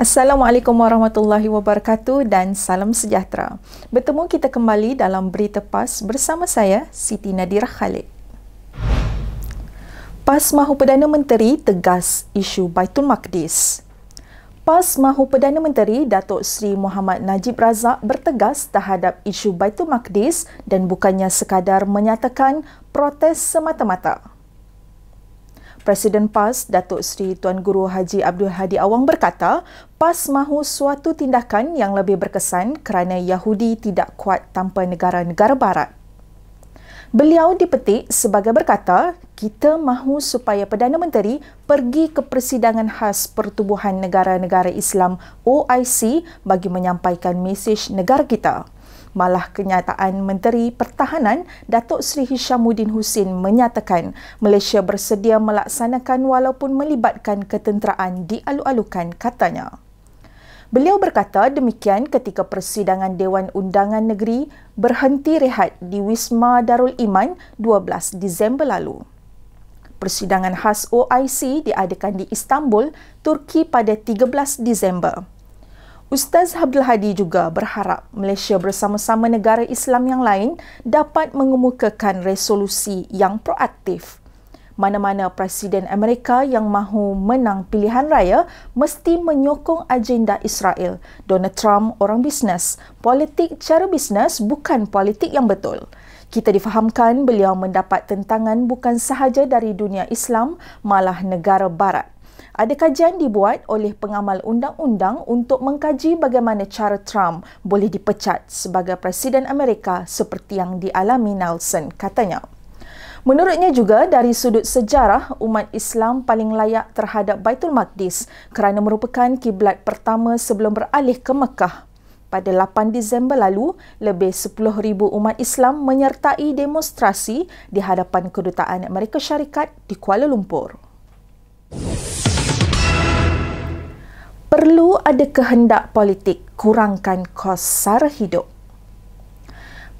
Assalamualaikum warahmatullahi wabarakatuh dan salam sejahtera. Bertemu kita kembali dalam Berita PAS bersama saya, Siti Nadira Khalid. PAS mahu Perdana Menteri tegas isu Baitul Maqdis. PAS mahu Perdana Menteri Datuk Seri Muhammad Najib Razak bertegas terhadap isu Baitul Maqdis dan bukannya sekadar menyatakan protes semata-mata. Presiden PAS Datuk Seri Tuan Guru Haji Abdul Hadi Awang berkata, PAS mahu suatu tindakan yang lebih berkesan kerana Yahudi tidak kuat tanpa negara-negara barat. Beliau dipetik sebagai berkata, kita mahu supaya Perdana Menteri pergi ke Persidangan Khas Pertubuhan Negara-Negara Islam OIC bagi menyampaikan mesej negara kita. Malah kenyataan Menteri Pertahanan Datuk Seri Hishamuddin Hussein menyatakan Malaysia bersedia melaksanakan walaupun melibatkan ketenteraan di alu alukan katanya. Beliau berkata demikian ketika persidangan Dewan Undangan Negeri berhenti rehat di Wisma Darul Iman 12 Disember lalu. Persidangan khas OIC diadakan di Istanbul, Turki pada 13 Disember. Ustaz Abdul Hadi juga berharap Malaysia bersama-sama negara Islam yang lain dapat mengemukakan resolusi yang proaktif. Mana-mana Presiden Amerika yang mahu menang pilihan raya mesti menyokong agenda Israel. Donald Trump orang bisnes. Politik cara bisnes bukan politik yang betul. Kita difahamkan beliau mendapat tentangan bukan sahaja dari dunia Islam malah negara Barat ada kajian dibuat oleh pengamal undang-undang untuk mengkaji bagaimana cara Trump boleh dipecat sebagai Presiden Amerika seperti yang dialami Nelson katanya. Menurutnya juga dari sudut sejarah umat Islam paling layak terhadap Baitul Maqdis kerana merupakan kiblat pertama sebelum beralih ke Mekah. Pada 8 Disember lalu, lebih 10,000 umat Islam menyertai demonstrasi di hadapan kedutaan Amerika Syarikat di Kuala Lumpur. perlu ada kehendak politik kurangkan kos sara hidup.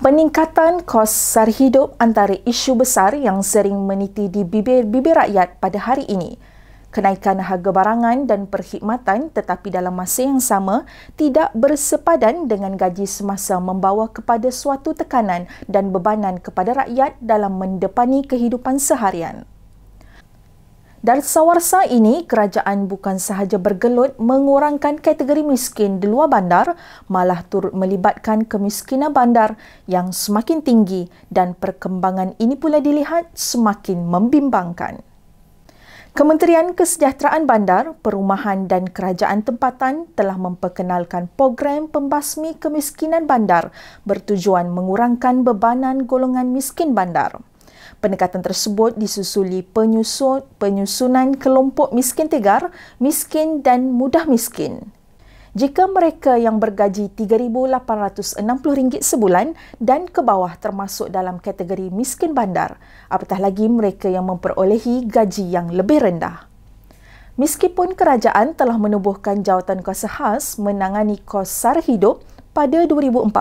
Peningkatan kos sara hidup antara isu besar yang sering meniti di bibir-bibir rakyat pada hari ini. Kenaikan harga barangan dan perkhidmatan tetapi dalam masa yang sama tidak bersepadan dengan gaji semasa membawa kepada suatu tekanan dan bebanan kepada rakyat dalam mendepani kehidupan seharian. Dari sawarsa ini, kerajaan bukan sahaja bergelut mengurangkan kategori miskin di luar bandar, malah turut melibatkan kemiskinan bandar yang semakin tinggi dan perkembangan ini pula dilihat semakin membimbangkan. Kementerian Kesejahteraan Bandar, Perumahan dan Kerajaan Tempatan telah memperkenalkan program pembasmi kemiskinan bandar bertujuan mengurangkan bebanan golongan miskin bandar. Pendekatan tersebut disusuli penyusun, penyusunan kelompok miskin tegar, miskin dan mudah miskin. Jika mereka yang bergaji RM3,860 sebulan dan ke bawah termasuk dalam kategori miskin bandar, apatah lagi mereka yang memperolehi gaji yang lebih rendah. Meskipun kerajaan telah menubuhkan jawatan kuasa khas menangani kos sara hidup pada 2014,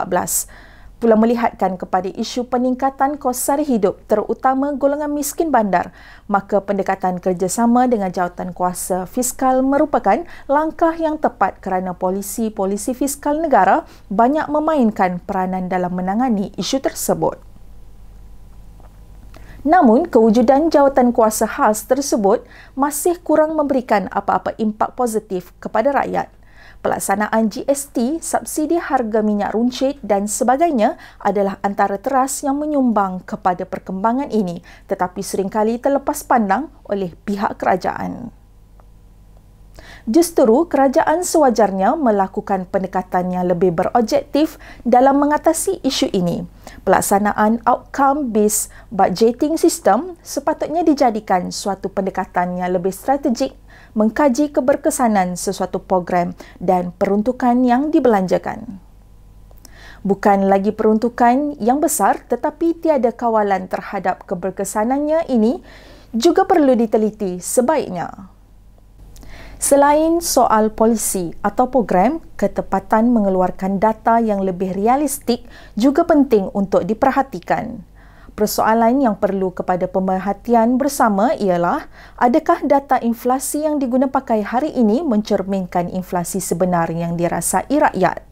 pula melihatkan kepada isu peningkatan kos sara hidup terutama golongan miskin bandar maka pendekatan kerjasama dengan jawatan kuasa fiskal merupakan langkah yang tepat kerana polisi-polisi fiskal negara banyak memainkan peranan dalam menangani isu tersebut Namun, kewujudan jawatan kuasa khas tersebut masih kurang memberikan apa-apa impak positif kepada rakyat pelaksanaan GST, subsidi harga minyak runcit dan sebagainya adalah antara teras yang menyumbang kepada perkembangan ini tetapi seringkali terlepas pandang oleh pihak kerajaan. Justeru, kerajaan sewajarnya melakukan pendekatan yang lebih berobjektif dalam mengatasi isu ini. Pelaksanaan outcome-based budgeting system sepatutnya dijadikan suatu pendekatan yang lebih strategik mengkaji keberkesanan sesuatu program dan peruntukan yang dibelanjakan. Bukan lagi peruntukan yang besar tetapi tiada kawalan terhadap keberkesanannya ini juga perlu diteliti sebaiknya. Selain soal polisi atau program, ketepatan mengeluarkan data yang lebih realistik juga penting untuk diperhatikan. Persoalan yang perlu kepada pemerhatian bersama ialah adakah data inflasi yang diguna pakai hari ini mencerminkan inflasi sebenar yang dirasai rakyat?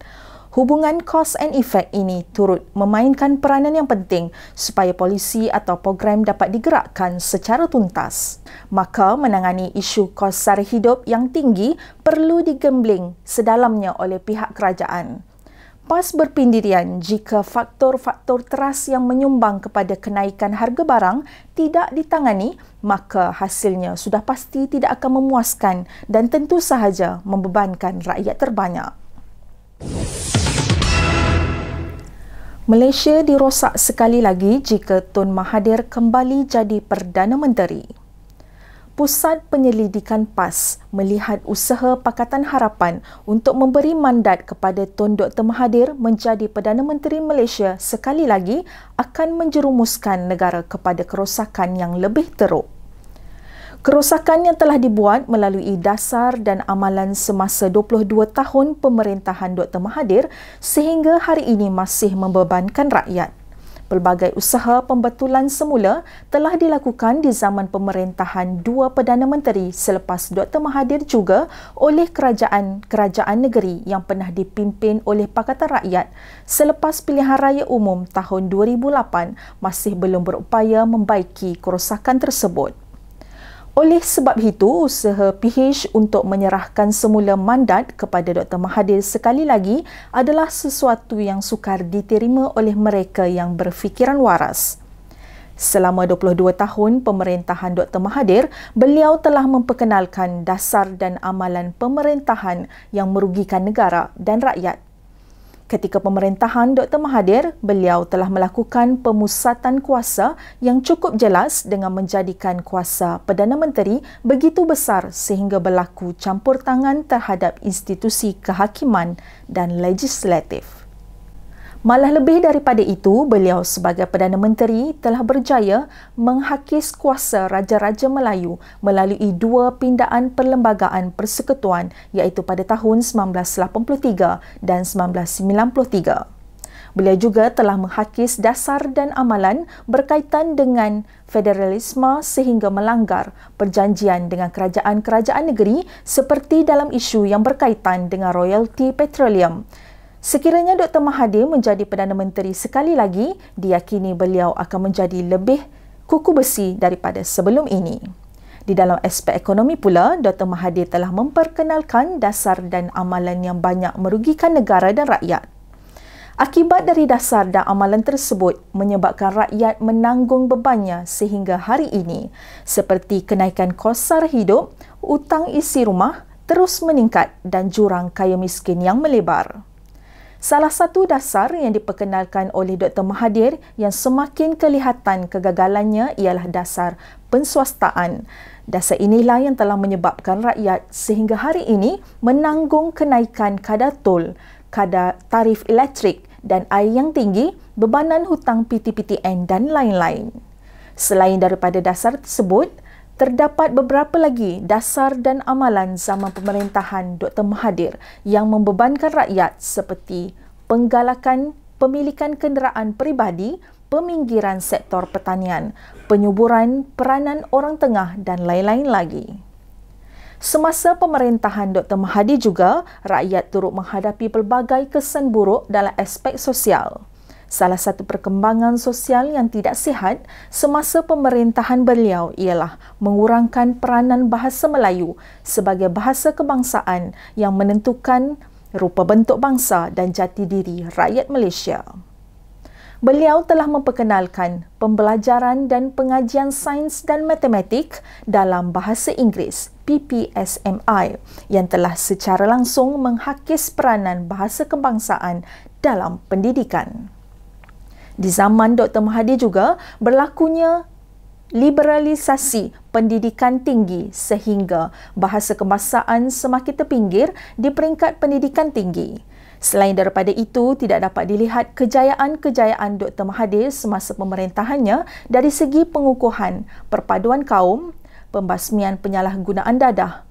Hubungan cost and effect ini turut memainkan peranan yang penting supaya polisi atau program dapat digerakkan secara tuntas. Maka menangani isu kos sara hidup yang tinggi perlu digembling sedalamnya oleh pihak kerajaan pas berpendirian jika faktor-faktor teras yang menyumbang kepada kenaikan harga barang tidak ditangani, maka hasilnya sudah pasti tidak akan memuaskan dan tentu sahaja membebankan rakyat terbanyak. Malaysia dirosak sekali lagi jika Tun Mahathir kembali jadi Perdana Menteri. Pusat Penyelidikan PAS melihat usaha Pakatan Harapan untuk memberi mandat kepada Tun Dr Mahathir menjadi Perdana Menteri Malaysia sekali lagi akan menjerumuskan negara kepada kerosakan yang lebih teruk. Kerosakan yang telah dibuat melalui dasar dan amalan semasa 22 tahun pemerintahan Dr Mahathir sehingga hari ini masih membebankan rakyat. Pelbagai usaha pembetulan semula telah dilakukan di zaman pemerintahan dua Perdana Menteri selepas Dr. Mahathir juga oleh kerajaan-kerajaan negeri yang pernah dipimpin oleh Pakatan Rakyat selepas pilihan raya umum tahun 2008 masih belum berupaya membaiki kerosakan tersebut. Oleh sebab itu, usaha PH untuk menyerahkan semula mandat kepada Dr. Mahathir sekali lagi adalah sesuatu yang sukar diterima oleh mereka yang berfikiran waras. Selama 22 tahun pemerintahan Dr. Mahathir, beliau telah memperkenalkan dasar dan amalan pemerintahan yang merugikan negara dan rakyat. Ketika pemerintahan Dr. Mahathir, beliau telah melakukan pemusatan kuasa yang cukup jelas dengan menjadikan kuasa Perdana Menteri begitu besar sehingga berlaku campur tangan terhadap institusi kehakiman dan legislatif. Malah lebih daripada itu, beliau sebagai Perdana Menteri telah berjaya menghakis kuasa Raja-Raja Melayu melalui dua pindaan perlembagaan persekutuan iaitu pada tahun 1983 dan 1993. Beliau juga telah menghakis dasar dan amalan berkaitan dengan federalisme sehingga melanggar perjanjian dengan kerajaan-kerajaan negeri seperti dalam isu yang berkaitan dengan royalti petroleum Sekiranya Dr. Mahathir menjadi Perdana Menteri sekali lagi, diyakini beliau akan menjadi lebih kuku besi daripada sebelum ini. Di dalam aspek ekonomi pula, Dr. Mahathir telah memperkenalkan dasar dan amalan yang banyak merugikan negara dan rakyat. Akibat dari dasar dan amalan tersebut menyebabkan rakyat menanggung bebannya sehingga hari ini seperti kenaikan kos sara hidup, hutang isi rumah terus meningkat dan jurang kaya miskin yang melebar. Salah satu dasar yang diperkenalkan oleh Dr. Mahathir yang semakin kelihatan kegagalannya ialah dasar penswastaan. Dasar inilah yang telah menyebabkan rakyat sehingga hari ini menanggung kenaikan kadar tol, kadar tarif elektrik dan air yang tinggi, bebanan hutang PTPTN dan lain-lain. Selain daripada dasar tersebut, terdapat beberapa lagi dasar dan amalan zaman pemerintahan Dr. Mahathir yang membebankan rakyat seperti penggalakan pemilikan kenderaan peribadi, peminggiran sektor pertanian, penyuburan peranan orang tengah dan lain-lain lagi. Semasa pemerintahan Dr. Mahathir juga, rakyat turut menghadapi pelbagai kesan buruk dalam aspek sosial. Salah satu perkembangan sosial yang tidak sihat semasa pemerintahan beliau ialah mengurangkan peranan bahasa Melayu sebagai bahasa kebangsaan yang menentukan rupa bentuk bangsa dan jati diri rakyat Malaysia. Beliau telah memperkenalkan pembelajaran dan pengajian sains dan matematik dalam bahasa Inggeris PPSMI yang telah secara langsung menghakis peranan bahasa kebangsaan dalam pendidikan. Di zaman Dr. Mahathir juga, berlakunya liberalisasi pendidikan tinggi sehingga bahasa kebangsaan semakin terpinggir di peringkat pendidikan tinggi. Selain daripada itu, tidak dapat dilihat kejayaan-kejayaan Dr. Mahathir semasa pemerintahannya dari segi pengukuhan perpaduan kaum, pembasmian penyalahgunaan dadah,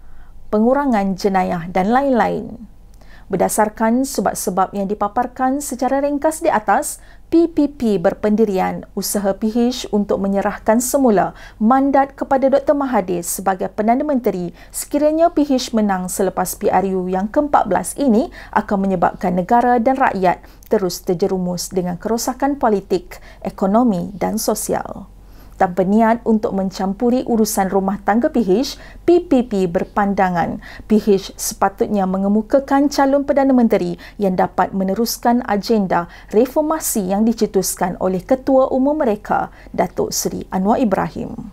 pengurangan jenayah dan lain-lain. Berdasarkan sebab-sebab yang dipaparkan secara ringkas di atas, PPP berpendirian usaha PH untuk menyerahkan semula mandat kepada Dr. Mahathir sebagai Perdana Menteri sekiranya PH menang selepas PRU yang ke-14 ini akan menyebabkan negara dan rakyat terus terjerumus dengan kerosakan politik, ekonomi dan sosial tanpa niat untuk mencampuri urusan rumah tangga PH, PPP berpandangan PH sepatutnya mengemukakan calon Perdana Menteri yang dapat meneruskan agenda reformasi yang dicetuskan oleh Ketua Umum mereka, Datuk Seri Anwar Ibrahim.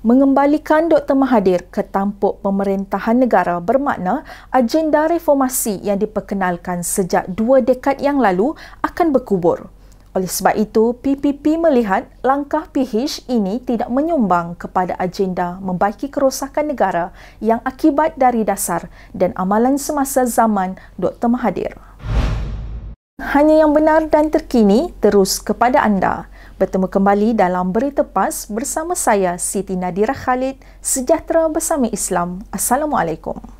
Mengembalikan Dr. Mahathir ke tampuk pemerintahan negara bermakna agenda reformasi yang diperkenalkan sejak dua dekad yang lalu akan berkubur. Oleh sebab itu, PPP melihat langkah PH ini tidak menyumbang kepada agenda membaiki kerosakan negara yang akibat dari dasar dan amalan semasa zaman Dr. Mahathir. Hanya yang benar dan terkini terus kepada anda. Bertemu kembali dalam Berita PAS bersama saya Siti Nadira Khalid, Sejahtera Bersama Islam. Assalamualaikum.